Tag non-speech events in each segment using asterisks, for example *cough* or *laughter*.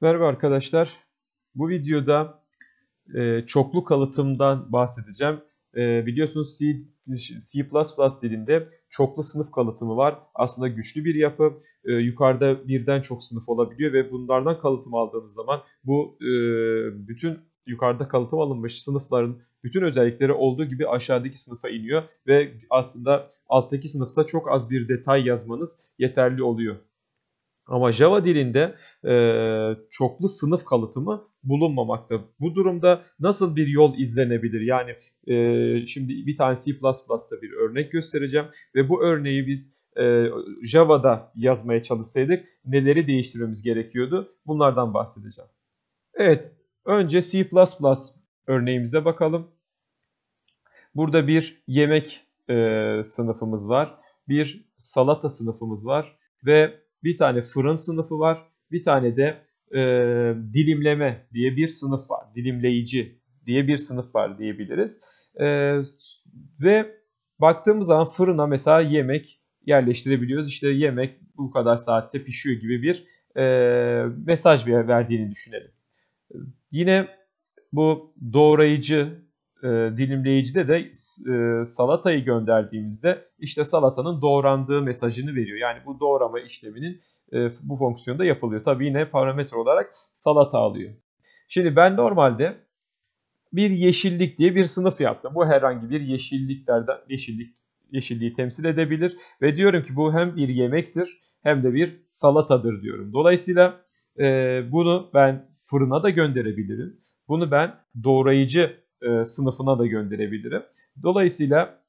Merhaba arkadaşlar. Bu videoda e, çoklu kalıtımdan bahsedeceğim. E, biliyorsunuz C, C++ dilinde çoklu sınıf kalıtımı var. Aslında güçlü bir yapı. E, yukarıda birden çok sınıf olabiliyor ve bunlardan kalıtım aldığınız zaman bu e, bütün yukarıda kalıtım alınmış sınıfların bütün özellikleri olduğu gibi aşağıdaki sınıfa iniyor ve aslında alttaki sınıfta çok az bir detay yazmanız yeterli oluyor. Ama Java dilinde e, çoklu sınıf kalıtımı bulunmamakta. Bu durumda nasıl bir yol izlenebilir? Yani e, şimdi bir tane C++'da bir örnek göstereceğim ve bu örneği biz e, Java'da yazmaya çalışsaydık neleri değiştirmemiz gerekiyordu? Bunlardan bahsedeceğim. Evet, önce C++ örneğimize bakalım. Burada bir yemek e, sınıfımız var, bir salata sınıfımız var ve bir tane fırın sınıfı var, bir tane de e, dilimleme diye bir sınıf var, dilimleyici diye bir sınıf var diyebiliriz. E, ve baktığımız zaman fırına mesela yemek yerleştirebiliyoruz. İşte yemek bu kadar saatte pişiyor gibi bir e, mesaj verdiğini düşünelim. Yine bu doğrayıcı e, dilimleyicide de e, salatayı gönderdiğimizde işte salatanın doğrandığı mesajını veriyor. Yani bu doğrama işleminin e, bu fonksiyonda yapılıyor. Tabi yine parametre olarak salata alıyor. Şimdi ben normalde bir yeşillik diye bir sınıf yaptım. Bu herhangi bir yeşilliklerden yeşillik yeşilliği temsil edebilir ve diyorum ki bu hem bir yemektir hem de bir salatadır diyorum. Dolayısıyla e, bunu ben fırına da gönderebilirim. Bunu ben doğrayıcı e, sınıfına da gönderebilirim. Dolayısıyla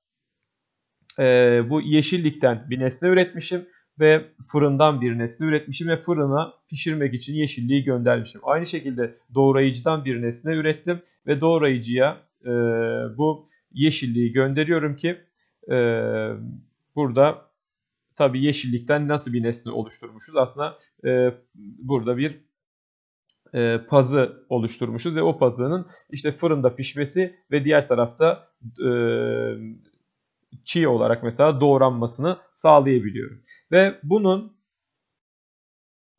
e, bu yeşillikten bir nesne üretmişim ve fırından bir nesne üretmişim ve fırına pişirmek için yeşilliği göndermişim. Aynı şekilde doğrayıcıdan bir nesne ürettim ve doğrayıcıya e, bu yeşilliği gönderiyorum ki e, burada tabii yeşillikten nasıl bir nesne oluşturmuşuz? Aslında e, burada bir e, pazı oluşturmuşuz ve o pazının işte fırında pişmesi ve diğer tarafta e, çiğ olarak mesela doğranmasını sağlayabiliyorum. Ve bunun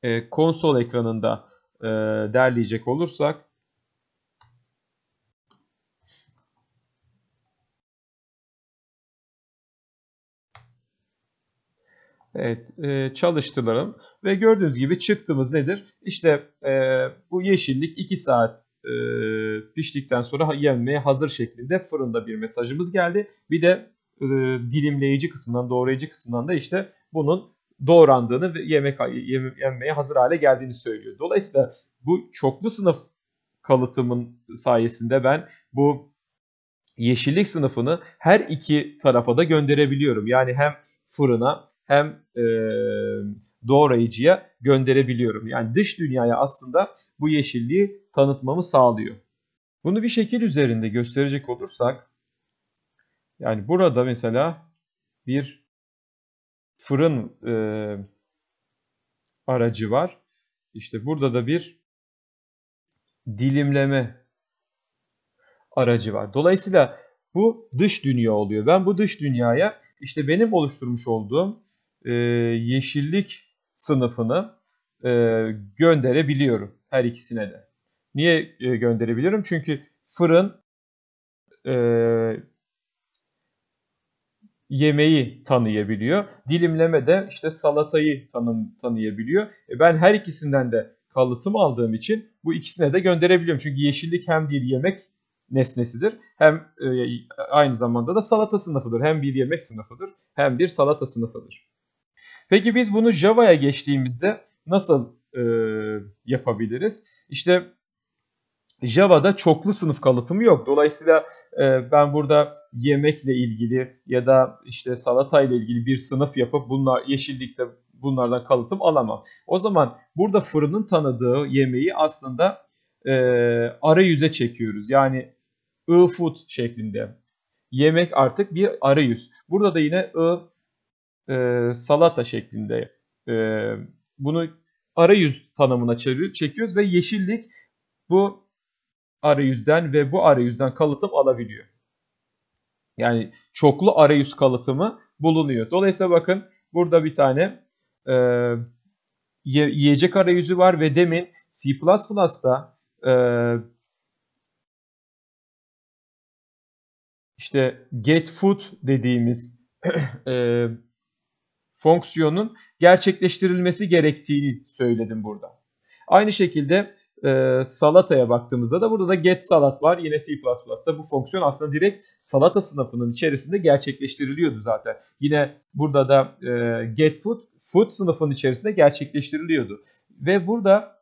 e, konsol ekranında e, derleyecek olursak Evet, e, çalıştıralım ve gördüğünüz gibi çıktığımız nedir? İşte e, bu yeşillik 2 saat e, piştikten sonra yenmeye hazır şeklinde fırında bir mesajımız geldi. Bir de e, dilimleyici kısmından, doğrayıcı kısmından da işte bunun doğrandığını ve yemek yenmeye hazır hale geldiğini söylüyor. Dolayısıyla bu çoklu sınıf kalıtımın sayesinde ben bu yeşillik sınıfını her iki tarafa da gönderebiliyorum. Yani hem fırına hem e, doğrayıcıya gönderebiliyorum. Yani dış dünyaya aslında bu yeşilliği tanıtmamı sağlıyor. Bunu bir şekil üzerinde gösterecek olursak yani burada mesela bir fırın e, aracı var. İşte burada da bir dilimleme aracı var. Dolayısıyla bu dış dünya oluyor. Ben bu dış dünyaya işte benim oluşturmuş olduğum e, yeşillik sınıfını e, gönderebiliyorum her ikisine de. Niye e, gönderebiliyorum? Çünkü fırın e, yemeği tanıyabiliyor. Dilimleme de işte salatayı tanım, tanıyabiliyor. E ben her ikisinden de kalıtım aldığım için bu ikisine de gönderebiliyorum. Çünkü yeşillik hem bir yemek nesnesidir hem e, aynı zamanda da salata sınıfıdır. Hem bir yemek sınıfıdır hem bir salata sınıfıdır. Peki biz bunu Java'ya geçtiğimizde nasıl e, yapabiliriz? İşte Java'da çoklu sınıf kalıtımı yok. Dolayısıyla e, ben burada yemekle ilgili ya da işte salata ile ilgili bir sınıf yapıp bunlar yeşillikte bunlardan kalıtım alamam. O zaman burada fırının tanıdığı yemeği aslında e, arayüze çekiyoruz. Yani e-food şeklinde. Yemek artık bir arayüz. Burada da yine e e, salata şeklinde e, bunu arayüz tanımına çekiyoruz ve yeşillik bu arayüzden ve bu arayüzden kalıtım alabiliyor. Yani çoklu arayüz kalıtımı bulunuyor. Dolayısıyla bakın burada bir tane e, yiyecek arayüzü var ve demin C++'da e, işte get food dediğimiz *clears throat* e, fonksiyonun gerçekleştirilmesi gerektiğini söyledim burada. Aynı şekilde e, salataya baktığımızda da burada da get salat var. Yine C++'da bu fonksiyon aslında direkt salata sınıfının içerisinde gerçekleştiriliyordu zaten. Yine burada da e, get food, food sınıfının içerisinde gerçekleştiriliyordu. Ve burada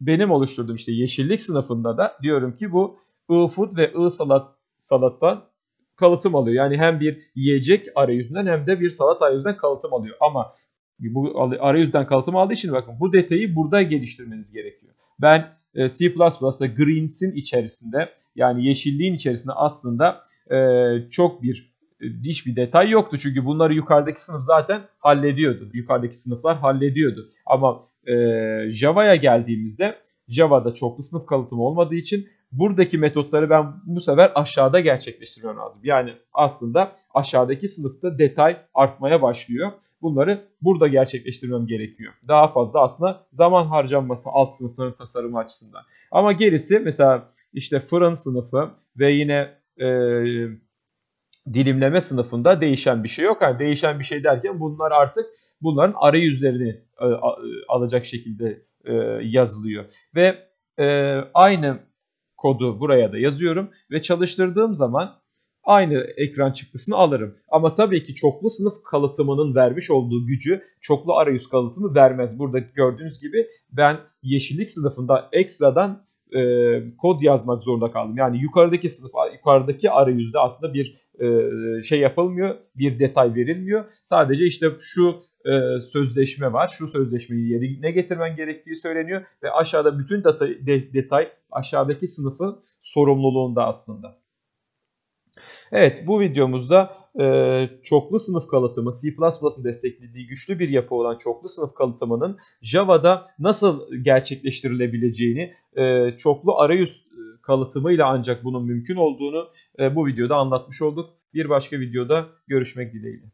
benim oluşturduğum işte yeşillik sınıfında da diyorum ki bu i food ve i salat salattan kalıtım alıyor. Yani hem bir yiyecek arayüzünden hem de bir salat arayüzünden kalıtım alıyor. Ama bu arayüzden kalıtım aldığı için bakın bu detayı burada geliştirmeniz gerekiyor. Ben e, C++'da Greens'in içerisinde yani yeşilliğin içerisinde aslında e, çok bir diş e, bir detay yoktu. Çünkü bunları yukarıdaki sınıf zaten hallediyordu. Yukarıdaki sınıflar hallediyordu. Ama Java'ya geldiğimizde Java'da çoklu sınıf kalıtımı olmadığı için buradaki metotları ben bu sefer aşağıda gerçekleştirmem lazım. Yani aslında aşağıdaki sınıfta detay artmaya başlıyor. Bunları burada gerçekleştirmem gerekiyor. Daha fazla aslında zaman harcanması alt sınıfların tasarımı açısından. Ama gerisi mesela işte fırın sınıfı ve yine e, dilimleme sınıfında değişen bir şey yok. Yani değişen bir şey derken bunlar artık bunların arayüzlerini e, e alacak şekilde e, yazılıyor. Ve e, aynı kodu buraya da yazıyorum ve çalıştırdığım zaman aynı ekran çıktısını alırım. Ama tabii ki çoklu sınıf kalıtımının vermiş olduğu gücü çoklu arayüz kalıtımı vermez. Burada gördüğünüz gibi ben yeşillik sınıfında ekstradan e, kod yazmak zorunda kaldım. Yani yukarıdaki sınıf, yukarıdaki arayüzde aslında bir e, şey yapılmıyor, bir detay verilmiyor. Sadece işte şu e, sözleşme var. Şu sözleşmeyi yerine getirmen gerektiği söyleniyor ve aşağıda bütün data, de, detay aşağıdaki sınıfın sorumluluğunda aslında. Evet bu videomuzda e, çoklu sınıf kalıtımı C++'ın desteklediği güçlü bir yapı olan çoklu sınıf kalıtımının Java'da nasıl gerçekleştirilebileceğini e, çoklu arayüz e, kalıtımıyla ancak bunun mümkün olduğunu e, bu videoda anlatmış olduk. Bir başka videoda görüşmek dileğiyle.